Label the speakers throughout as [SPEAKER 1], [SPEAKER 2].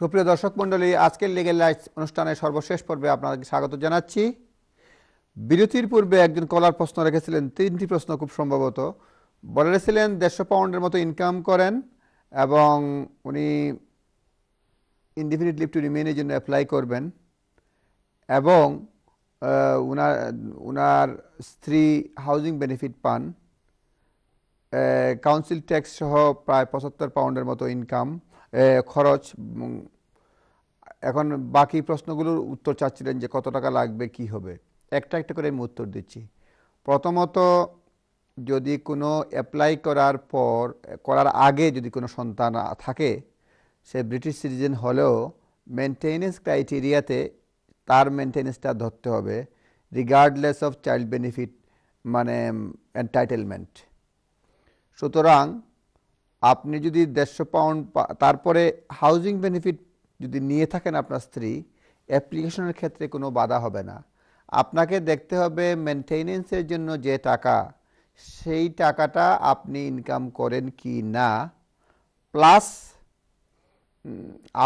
[SPEAKER 1] সুপ্রিয় দর্শক মন্ডলী আজকের লিগেল লাইটস অনুষ্ঠানের সর্বশেষ পর্বে আপনাদেরকে স্বাগত জানাচ্ছি বিরতির পূর্বে একজন কলার প্রশ্ন রেখেছিলেন তিনটি প্রশ্ন খুব সম্ভবত বলে রেখেছিলেন দেড়শো পাউন্ডের মতো ইনকাম করেন এবং উনি ইনডিফিনিট লিভ টু রিমেনের জন্য অ্যাপ্লাই করবেন এবং উনার উনার স্ত্রী হাউজিং বেনিফিট পান কাউন্সিল ট্যাক্স সহ প্রায় পঁচাত্তর পাউন্ডের মতো ইনকাম খরচ এখন বাকি প্রশ্নগুলোর উত্তর চাচ্ছিলেন যে কত টাকা লাগবে কি হবে একটা একটা করে আমি উত্তর দিচ্ছি প্রথমত যদি কোনো অ্যাপ্লাই করার পর করার আগে যদি কোনো সন্তান থাকে সে ব্রিটিশ সিটিজেন হলেও মেনটেনেন্স ক্রাইটেরিয়াতে তার মেনটেনেন্সটা ধরতে হবে রিগার্ডলেস অফ চাইল্ড বেনিফিট মানে এন্টাইটেলমেন্ট সুতরাং আপনি যদি দেড়শো পাউন্ড তারপরে হাউজিং বেনিফিট যদি নিয়ে থাকেন আপনার স্ত্রী অ্যাপ্লিকেশনের ক্ষেত্রে কোনো বাধা হবে না আপনাকে দেখতে হবে মেনটেনেন্সের জন্য যে টাকা সেই টাকাটা আপনি ইনকাম করেন কি না প্লাস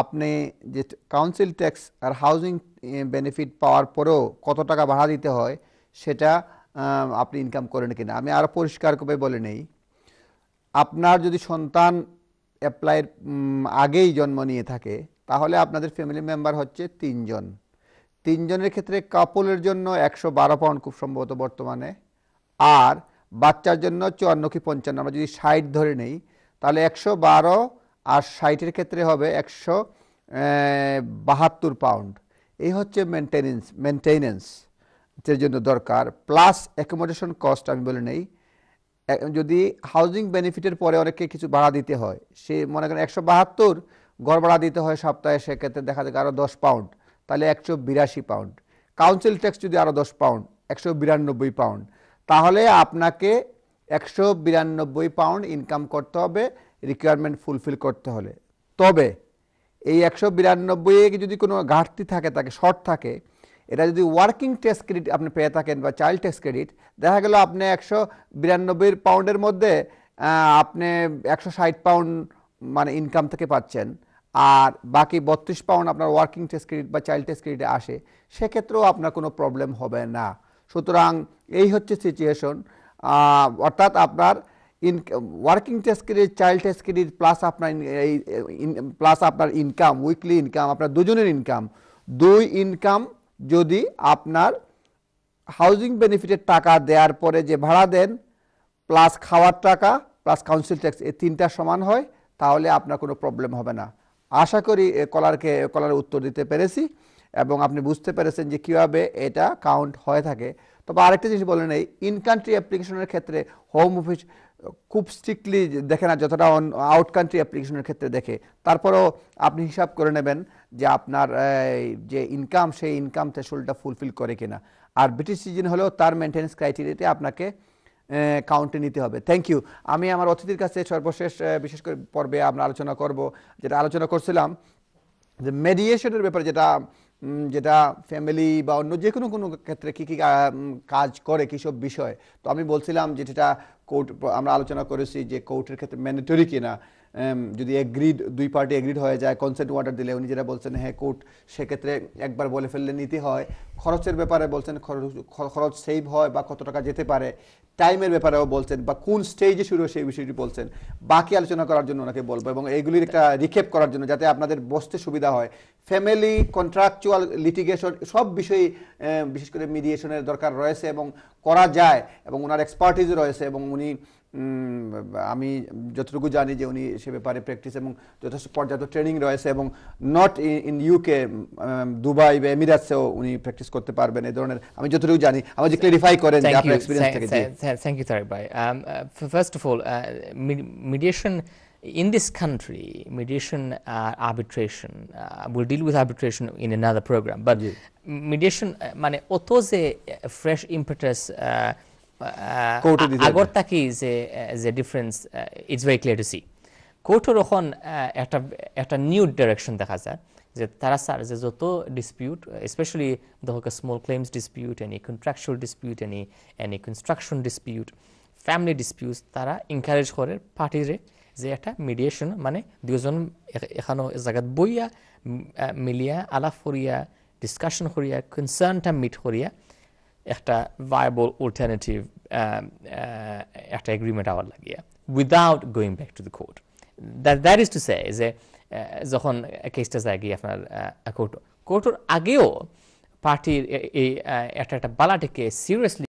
[SPEAKER 1] আপনি যে কাউন্সিল ট্যাক্স আর হাউজিং বেনিফিট পাওয়ার পরেও কত টাকা ভাড়া দিতে হয় সেটা আপনি ইনকাম করেন কি না আমি আরও পরিষ্কার করে বলে নেই আপনার যদি সন্তান অ্যাপ্লাইয়ের আগেই জন্ম নিয়ে থাকে তাহলে আপনাদের ফ্যামিলি মেম্বার হচ্ছে তিনজন তিনজনের ক্ষেত্রে কাপলের জন্য একশো বারো পাউন্ড খুব সম্ভবত বর্তমানে আর বাচ্চার জন্য চুয়ান্ন কি পঞ্চান্ন আমরা যদি ষাট ধরে নেই তাহলে একশো বারো আর ষাটের ক্ষেত্রে হবে একশো বাহাত্তর পাউন্ড এই হচ্ছে মেনটেনেন্স মেনটেনেন্সের জন্য দরকার প্লাস অ্যাকোমোডেশন কস্ট আমি বলে নেই যদি হাউজিং বেনিফিটের পরে অনেককে কিছু ভাড়া দিতে হয় সে মনে করেন একশো বাহাত্তর ঘর ভাড়া দিতে হয় সপ্তাহে সেক্ষেত্রে দেখা যায় আরও দশ পাউন্ড তাহলে একশো বিরাশি পাউন্ড কাউন্সিল ট্যাক্স যদি আরও দশ পাউন্ড একশো বিরানব্বই পাউন্ড তাহলে আপনাকে একশো বিরানব্বই পাউন্ড ইনকাম করতে হবে রিকোয়ারমেন্ট ফুলফিল করতে হলে তবে এই একশো বিরানব্বই যদি কোনো ঘাটতি থাকে তাকে শর্ট থাকে এটা যদি ওয়ার্কিং টেস্ট ক্রেডিট আপনি পেয়ে থাকেন বা চাইল্ড টেস্ট ক্রেডিট দেখা গেল আপনি একশো বিরানব্বই পাউন্ডের মধ্যে আপনি একশো ষাট পাউন্ড মানে ইনকাম থেকে পাচ্ছেন আর বাকি বত্রিশ পাউন্ড আপনার ওয়ার্কিং টেস্ট ক্রেডিট বা চাইল্ড টেস্ট ক্রেডিটে আসে সেক্ষেত্রেও আপনার কোনো প্রবলেম হবে না সুতরাং এই হচ্ছে সিচুয়েশন অর্থাৎ আপনার in working test credit child test credit plus আপনার এই প্লাস আপনার ইনকাম উইকলি ইনকাম আপনার দুজনের ইনকাম দুই ইনকাম যদি আপনার হাউজিং বেনিফিটের টাকা দেওয়ার পরে যে ভাড়া দেন প্লাস খাওয়ার টাকা প্লাস কাউন্সিল ট্যাক্স এই তিনটা সমান হয় তাহলে আপনার কোনো প্রবলেম হবে না আশা করি কলারকে কলার উত্তর দিতে পেরেছি এবং আপনি বুঝতে পেরেছেন যে কীভাবে এটা কাউন্ট হয়ে থাকে তবে আরেকটা জিনিস বলে নেই ইন কান্ট্রি অ্যাপ্লিকেশনের ক্ষেত্রে হোম অফিস খুব স্ট্রিক্টলি দেখে না যতটা আউট কান্ট্রি অ্যাপ্লিকেশনের ক্ষেত্রে দেখে তারপরেও আপনি হিসাব করে নেবেন যে আপনার যে ইনকাম সেই ইনকাম থ্রেশোল্ডটা ফুলফিল করে কিনা আর ব্রিটিশ সিটিজেন হলেও তার মেনটেন্স ক্রাইটেরিয়াতে আপনাকে কাউন্টে নিতে হবে থ্যাংক ইউ আমি আমার অতিথির কাছে সর্বশেষ বিশেষ করে পর্বে আমরা আলোচনা করব যেটা আলোচনা করছিলাম যে মেডিয়েশনের ব্যাপারে যেটা যেটা ফ্যামিলি বা অন্য যে কোনো কোনো ক্ষেত্রে কী কী কাজ করে কী সব বিষয় তো আমি বলছিলাম যে যেটা কোর্ট আমরা আলোচনা করেছি যে কোর্টের ক্ষেত্রে ম্যান্ডেটরি কিনা যদি এগ্রিড দুই পার্টি এগ্রিড হয়ে যায় কনসেন্ট ওয়াটার দিলে উনি যেটা বলছেন হ্যাঁ কোর্ট সেক্ষেত্রে একবার বলে ফেললে নিতে হয় খরচের ব্যাপারে বলছেন খরচ সেভ হয় বা কত টাকা যেতে পারে টাইমের ব্যাপারেও বলছেন বা কোন স্টেজে শুরু সেই বিষয়টি বলছেন বাকি আলোচনা করার জন্য ওনাকে বলবো এবং এইগুলির একটা রিক্ষেপ করার জন্য যাতে আপনাদের বসতে সুবিধা হয় ফ্যামিলি কন্ট্রাকচুয়াল লিটিগেশন সব বিষয়ে বিশেষ করে মিডিয়েশনের দরকার রয়েছে এবং করা যায় এবং ওনার এক্সপার্টিজ রয়েছে এবং উনি আমি যতটুকু জানি যে উনি সে ব্যাপারে প্র্যাকটিস এবং যথেষ্ট পর্যাপ্ত ট্রেনিং রয়েছে এবং নট ইন ইউকে দুবাই বা এমিরাটসেও উনি প্র্যাকটিস করতে পারবেন এই ধরনের আমি যতটুকু জানি আমার যে ক্লিয়ারিফাই করেন আপনার এক্সপিরিয়েন্স থেকে
[SPEAKER 2] থ্যাংক ইউ স্যার ভাই first of all mediation in this country, mediation, uh, arbitration, uh, we'll deal with arbitration in another program, but yeah. mediation uh, মানে অত যে uh, fresh impetus uh, আগর থাকি যে যে difference it's very clear to see কোর্টর এখন একটা একটা নিউ ডাইরেকশন দেখা যায় যে তারা স্যার যে যত ডিসপিউট স্পেশালি ধরো small claims dispute any contractual dispute any any construction dispute family dispute তারা এনকারেজ করে পার্টিরে যে একটা মিডিয়েশন মানে দুজন এখানো জায়গাত বইয়া মিলিয়া আলাপ করিয়া ডিসকাশন করিয়া কনসার্নটা মিট করিয়া একটা ভায়াবল অল্টারনেটিভ একটা এগ্রিমেন্ট আওয়ার লাগিয়া without going back to the court that that is to say যে যখন কেসটা যায় গিয়ে আপনার কোর্ট কোর্টের আগেও পার্টির এই একটা একটা বালাটিকে সিরিয়াসলি